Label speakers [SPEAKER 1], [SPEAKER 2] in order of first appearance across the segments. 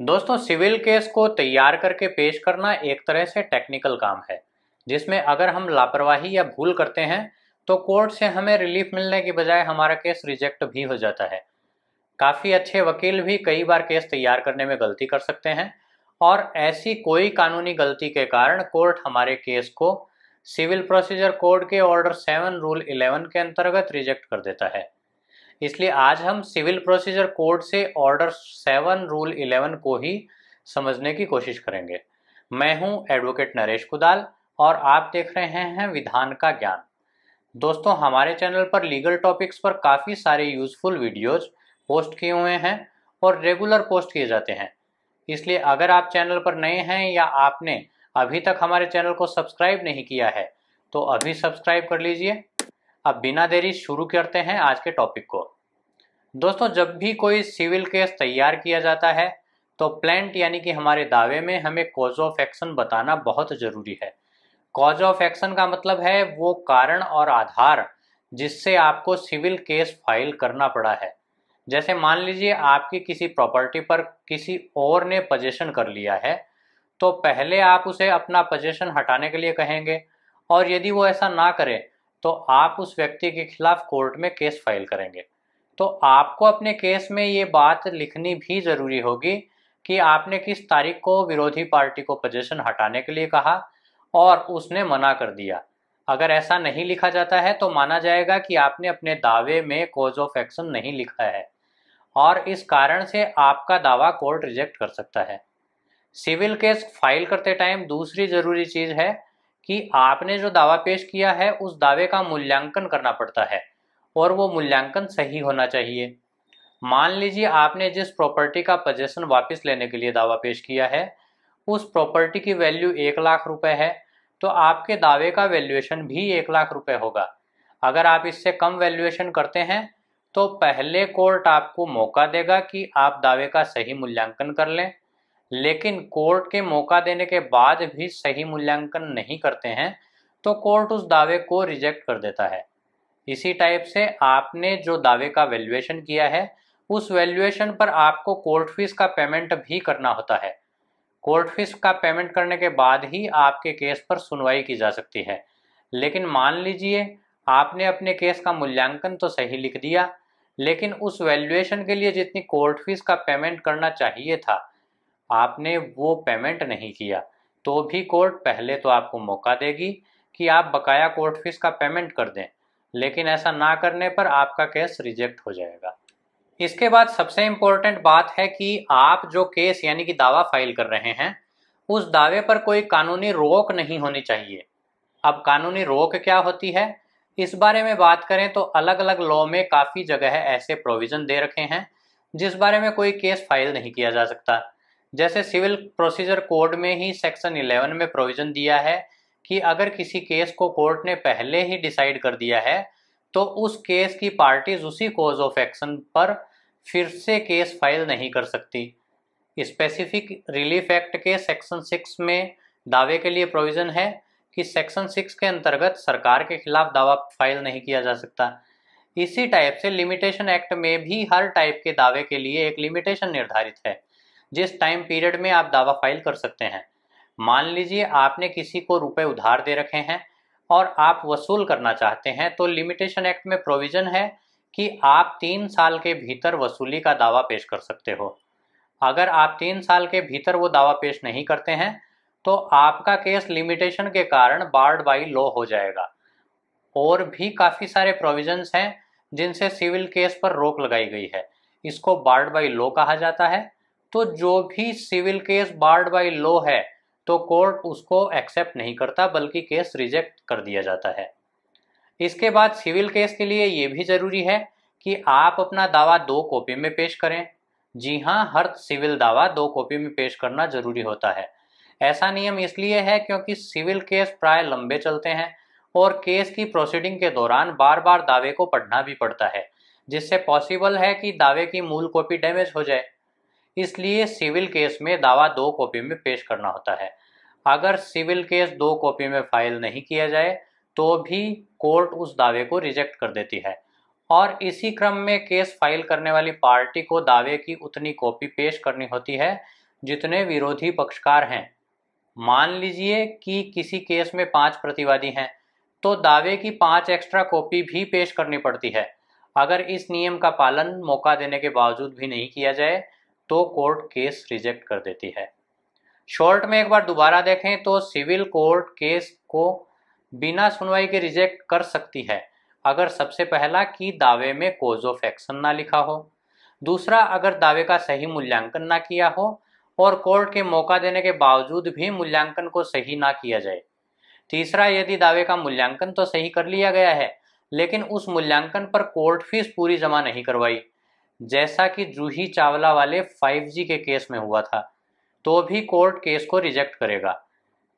[SPEAKER 1] दोस्तों civil case को तैयार करके पेश करना एक तरह से टेक्निकल काम है जिसमें अगर हम लापरवाही या भूल करते हैं तो कोर्ट से हमें रिलीफ मिलने की बजाय हमारा केस रिजेक्ट भी हो जाता है काफ़ी अच्छे वकील भी कई बार केस तैयार करने में गलती कर सकते हैं और ऐसी कोई कानूनी गलती के कारण कोर्ट हमारे केस को सिविल प्रोसीजर कोड के ऑर्डर सेवन रूल इलेवन के अंतर्गत रिजेक्ट कर देता है इसलिए आज हम सिविल प्रोसीजर कोड से ऑर्डर सेवन रूल इलेवन को ही समझने की कोशिश करेंगे मैं हूं एडवोकेट नरेश कुदाल और आप देख रहे हैं विधान का ज्ञान दोस्तों हमारे चैनल पर लीगल टॉपिक्स पर काफ़ी सारे यूजफुल वीडियोस पोस्ट किए हुए हैं और रेगुलर पोस्ट किए जाते हैं इसलिए अगर आप चैनल पर नए हैं या आपने अभी तक हमारे चैनल को सब्सक्राइब नहीं किया है तो अभी सब्सक्राइब कर लीजिए अब बिना देरी शुरू करते हैं आज के टॉपिक को दोस्तों जब भी कोई सिविल केस तैयार किया जाता है तो प्लेंट यानी कि हमारे दावे में हमें कॉज ऑफ एक्शन बताना बहुत ज़रूरी है कॉज ऑफ एक्शन का मतलब है वो कारण और आधार जिससे आपको सिविल केस फाइल करना पड़ा है जैसे मान लीजिए आपकी किसी प्रॉपर्टी पर किसी और ने पजेशन कर लिया है तो पहले आप उसे अपना पजेशन हटाने के लिए कहेंगे और यदि वो ऐसा ना करें तो आप उस व्यक्ति के खिलाफ कोर्ट में केस फाइल करेंगे तो आपको अपने केस में ये बात लिखनी भी ज़रूरी होगी कि आपने किस तारीख को विरोधी पार्टी को पोजिशन हटाने के लिए कहा और उसने मना कर दिया अगर ऐसा नहीं लिखा जाता है तो माना जाएगा कि आपने अपने दावे में कोज ऑफ एक्शन नहीं लिखा है और इस कारण से आपका दावा कोर्ट रिजेक्ट कर सकता है सिविल केस फाइल करते टाइम दूसरी ज़रूरी चीज़ है कि आपने जो दावा पेश किया है उस दावे का मूल्यांकन करना पड़ता है और वो मूल्यांकन सही होना चाहिए मान लीजिए आपने जिस प्रॉपर्टी का पजेशन वापस लेने के लिए दावा पेश किया है उस प्रॉपर्टी की वैल्यू एक लाख रुपए है तो आपके दावे का वैल्यूएशन भी एक लाख रुपए होगा अगर आप इससे कम वैल्यूएशन करते हैं तो पहले कोर्ट आपको मौका देगा कि आप दावे का सही मूल्यांकन कर लें लेकिन कोर्ट के मौका देने के बाद भी सही मूल्यांकन नहीं करते हैं तो कोर्ट उस दावे को रिजेक्ट कर देता है इसी टाइप से आपने जो दावे का वैल्यूएशन किया है उस वैल्यूएशन पर आपको कोर्ट फीस का पेमेंट भी करना होता है कोर्ट फीस का पेमेंट करने के बाद ही आपके केस पर सुनवाई की जा सकती है लेकिन मान लीजिए आपने अपने केस का मूल्यांकन तो सही लिख दिया लेकिन उस वैल्यूएशन के लिए जितनी कोर्ट फीस का पेमेंट करना चाहिए था आपने वो पेमेंट नहीं किया तो भी कोर्ट पहले तो आपको मौका देगी कि आप बकाया कोर्ट फीस का पेमेंट कर दें लेकिन ऐसा ना करने पर आपका केस रिजेक्ट हो जाएगा इसके बाद सबसे इम्पोर्टेंट बात है कि आप जो केस यानी कि दावा फाइल कर रहे हैं उस दावे पर कोई कानूनी रोक नहीं होनी चाहिए अब कानूनी रोक क्या होती है इस बारे में बात करें तो अलग अलग लॉ में काफ़ी जगह ऐसे प्रोविज़न दे रखे हैं जिस बारे में कोई केस फाइल नहीं किया जा सकता जैसे सिविल प्रोसीजर कोड में ही सेक्शन 11 में प्रोविजन दिया है कि अगर किसी केस को कोर्ट ने पहले ही डिसाइड कर दिया है तो उस केस की पार्टीज उसी कोज ऑफ एक्शन पर फिर से केस फाइल नहीं कर सकती स्पेसिफिक रिलीफ एक्ट के सेक्शन सिक्स में दावे के लिए प्रोविज़न है कि सेक्शन सिक्स के अंतर्गत सरकार के खिलाफ दावा फाइल नहीं किया जा सकता इसी टाइप से लिमिटेशन एक्ट में भी हर टाइप के दावे के लिए एक लिमिटेशन निर्धारित है जिस टाइम पीरियड में आप दावा फाइल कर सकते हैं मान लीजिए आपने किसी को रुपए उधार दे रखे हैं और आप वसूल करना चाहते हैं तो लिमिटेशन एक्ट में प्रोविज़न है कि आप तीन साल के भीतर वसूली का दावा पेश कर सकते हो अगर आप तीन साल के भीतर वो दावा पेश नहीं करते हैं तो आपका केस लिमिटेशन के कारण बार्ड बाई लॉ हो जाएगा और भी काफ़ी सारे प्रोविजंस हैं जिनसे सिविल केस पर रोक लगाई गई है इसको बार्ड बाई लॉ कहा जाता है तो जो भी civil case barred by law है तो कोर्ट उसको एक्सेप्ट नहीं करता बल्कि केस रिजेक्ट कर दिया जाता है इसके बाद सिविल केस के लिए ये भी ज़रूरी है कि आप अपना दावा दो कॉपी में पेश करें जी हाँ हर सिविल दावा दो कॉपी में पेश करना ज़रूरी होता है ऐसा नियम इसलिए है क्योंकि सिविल केस प्राय लंबे चलते हैं और केस की प्रोसीडिंग के दौरान बार बार दावे को पढ़ना भी पड़ता है जिससे पॉसिबल है कि दावे की मूल कॉपी डैमेज हो जाए इसलिए सिविल केस में दावा दो कॉपी में पेश करना होता है अगर सिविल केस दो कॉपी में फाइल नहीं किया जाए तो भी कोर्ट उस दावे को रिजेक्ट कर देती है और इसी क्रम में केस फाइल करने वाली पार्टी को दावे की उतनी कॉपी पेश करनी होती है जितने विरोधी पक्षकार हैं मान लीजिए कि किसी केस में पांच प्रतिवादी हैं तो दावे की पांच एक्स्ट्रा कॉपी भी पेश करनी पड़ती है अगर इस नियम का पालन मौका देने के बावजूद भी नहीं किया जाए तो कोर्ट केस रिजेक्ट कर देती है शॉर्ट में एक बार दोबारा देखें तो सिविल कोर्ट केस को बिना सुनवाई के रिजेक्ट कर सकती है अगर सबसे पहला कि दावे में कोज ऑफ एक्शन ना लिखा हो दूसरा अगर दावे का सही मूल्यांकन ना किया हो और कोर्ट के मौका देने के बावजूद भी मूल्यांकन को सही ना किया जाए तीसरा यदि दावे का मूल्यांकन तो सही कर लिया गया है लेकिन उस मूल्यांकन पर कोर्ट फीस पूरी जमा नहीं करवाई जैसा कि जूही चावला वाले 5G के केस में हुआ था तो भी कोर्ट केस को रिजेक्ट करेगा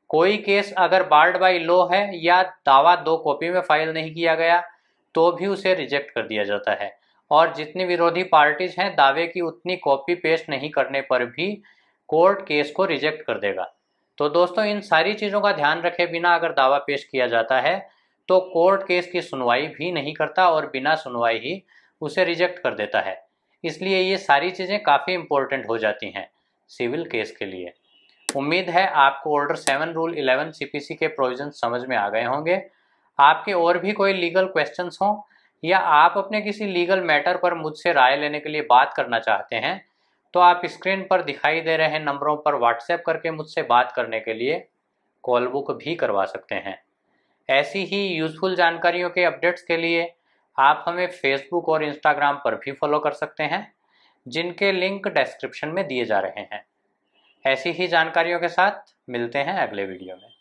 [SPEAKER 1] कोई केस अगर बार्ड बाई लो है या दावा दो कॉपी में फाइल नहीं किया गया तो भी उसे रिजेक्ट कर दिया जाता है और जितनी विरोधी पार्टीज हैं दावे की उतनी कॉपी पेस्ट नहीं करने पर भी कोर्ट केस को रिजेक्ट कर देगा तो दोस्तों इन सारी चीज़ों का ध्यान रखे बिना अगर दावा पेश किया जाता है तो कोर्ट केस की सुनवाई भी नहीं करता और बिना सुनवाई ही उसे रिजेक्ट कर देता है इसलिए ये सारी चीज़ें काफ़ी इम्पोर्टेंट हो जाती हैं सिविल केस के लिए उम्मीद है आपको order seven rule eleven CPC के प्रोविजन समझ में आ गए होंगे आपके और भी कोई लीगल क्वेश्चंस हों या आप अपने किसी लीगल मैटर पर मुझसे राय लेने के लिए बात करना चाहते हैं तो आप स्क्रीन पर दिखाई दे रहे नंबरों पर व्हाट्सएप करके मुझसे बात करने के लिए कॉल बुक भी करवा सकते हैं ऐसी ही यूज़फुल जानकारियों के अपडेट्स के लिए आप हमें फेसबुक और इंस्टाग्राम पर भी फॉलो कर सकते हैं जिनके लिंक डिस्क्रिप्शन में दिए जा रहे हैं ऐसी ही जानकारियों के साथ मिलते हैं अगले वीडियो में